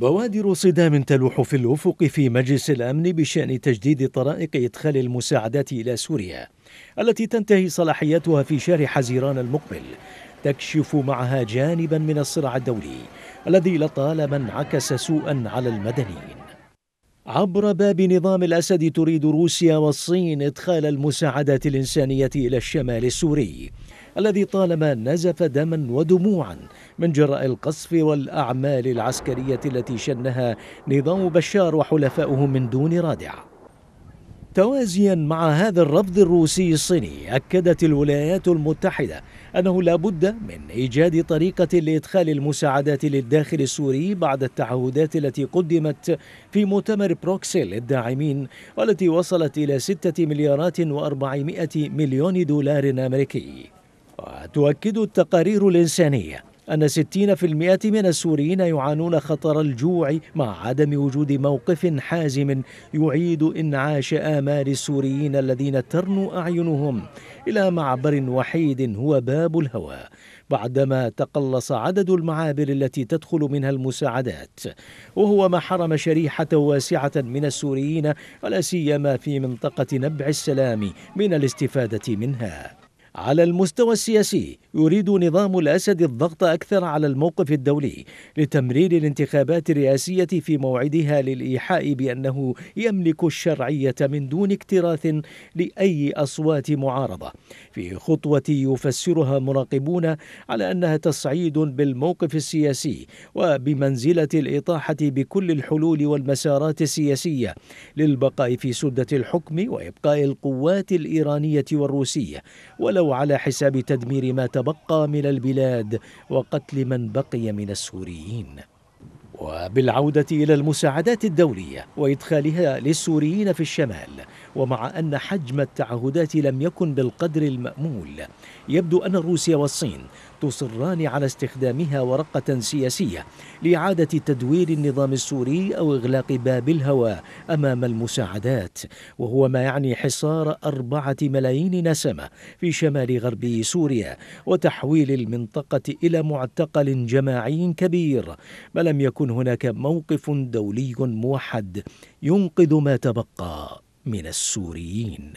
بوادر صدام تلوح في الافق في مجلس الامن بشان تجديد طرائق ادخال المساعدات الى سوريا التي تنتهي صلاحيتها في شهر حزيران المقبل تكشف معها جانبا من الصراع الدولي الذي لطالما انعكس سوءا على المدنيين عبر باب نظام الاسد تريد روسيا والصين ادخال المساعدات الانسانيه الى الشمال السوري الذي طالما نزف دما ودموعا من جراء القصف والأعمال العسكرية التي شنها نظام بشار وحلفاؤه من دون رادع توازيا مع هذا الرفض الروسي الصيني أكدت الولايات المتحدة أنه لا بد من إيجاد طريقة لإدخال المساعدات للداخل السوري بعد التعهدات التي قدمت في مؤتمر بروكسل للداعمين والتي وصلت إلى سته مليارات و400 مليون دولار أمريكي وتؤكد التقارير الإنسانية أن 60% من السوريين يعانون خطر الجوع مع عدم وجود موقف حازم يعيد إنعاش آمال السوريين الذين ترنو أعينهم إلى معبر وحيد هو باب الهوى بعدما تقلص عدد المعابر التي تدخل منها المساعدات وهو ما حرم شريحة واسعة من السوريين ولا سيما في منطقة نبع السلام من الاستفادة منها على المستوى السياسي يريد نظام الأسد الضغط أكثر على الموقف الدولي لتمرير الانتخابات الرئاسية في موعدها للإيحاء بأنه يملك الشرعية من دون اكتراث لأي أصوات معارضة في خطوة يفسرها مراقبون على أنها تصعيد بالموقف السياسي وبمنزلة الإطاحة بكل الحلول والمسارات السياسية للبقاء في سدة الحكم وإبقاء القوات الإيرانية والروسية ولو ولو على حساب تدمير ما تبقى من البلاد وقتل من بقي من السوريين وبالعودة إلى المساعدات الدولية وإدخالها للسوريين في الشمال ومع أن حجم التعهدات لم يكن بالقدر المأمول يبدو أن روسيا والصين تصران على استخدامها ورقة سياسية لإعادة تدوير النظام السوري أو إغلاق باب الهوى أمام المساعدات وهو ما يعني حصار أربعة ملايين نسمة في شمال غربي سوريا وتحويل المنطقة إلى معتقل جماعي كبير ما لم يكن هناك موقف دولي موحد ينقذ ما تبقى من السوريين